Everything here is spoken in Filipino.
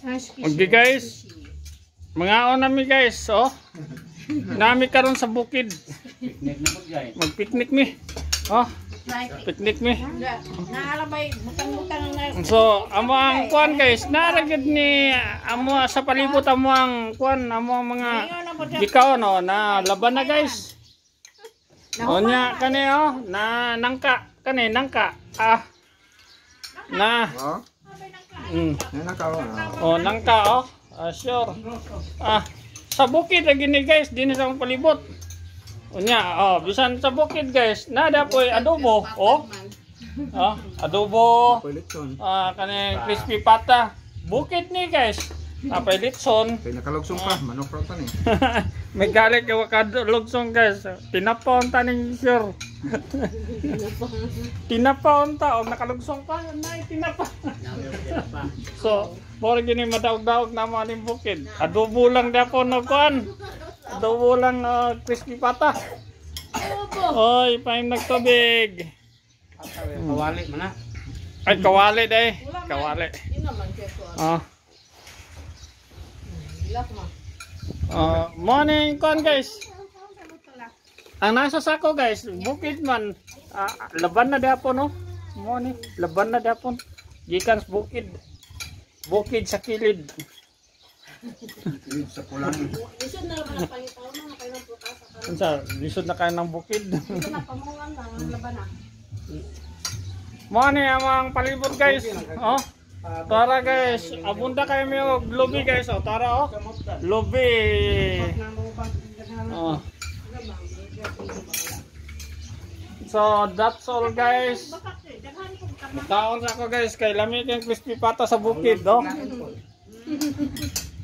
Okay guys. Mga onami guys, oh. Nami karon sa bukid. Picnic na po guys. mag mi. Oh. Picnic mi. Naalabay butang-butang na. So, amo ang kuan guys, naragid ni amo sa palibot amo ang kuan amo ang mga bikaw no oh. na laban na guys. Onya kani oh, na nangka kani nangka. Ah. Na. Oh. Mm. Nangka ah. oh. Oh, nangka oh. Ah, sure. Ah, sa bukid ang gini guys, din sa palibot. Unya, oh, bisan sa bukid guys, nada po adobo, oh. Oh, adobo. Ah, kani crispy pata. Bukid ni guys. Tapay litson. Pinakalugsong pa, manok pa ni. May garlic avocado lugsong logsong guys. Tinapon taning sure tinapa ang og oh, nakalugsong pa na tinapa so mora gini madaog-daog na mga limbukin adobo lang dapon na kuan adobo lang uh, crispy pata oy paim nagtubig kawali mana ay kawali day kawali oh Uh, morning, con guys. Ang nasa sako guys, bukid man. Uh, laban na dapo no. Mo ni, laban na dapo. Gikan bukid. Bukid sa kilid. Kilid sa kulang. Lisod na naman ang pangitaw na kayo ng bukas. Unsa, lisod na kayo ng bukid. Ito na pamuwang na laban na. Mo ni amang palibot guys. Oh. Tara guys, abunda kayo may lobby guys. Oh, tara oh. Lobby. Oh. So that's all guys. Taon sa ako guys kay lamig ang crispy pata sa bukid, no?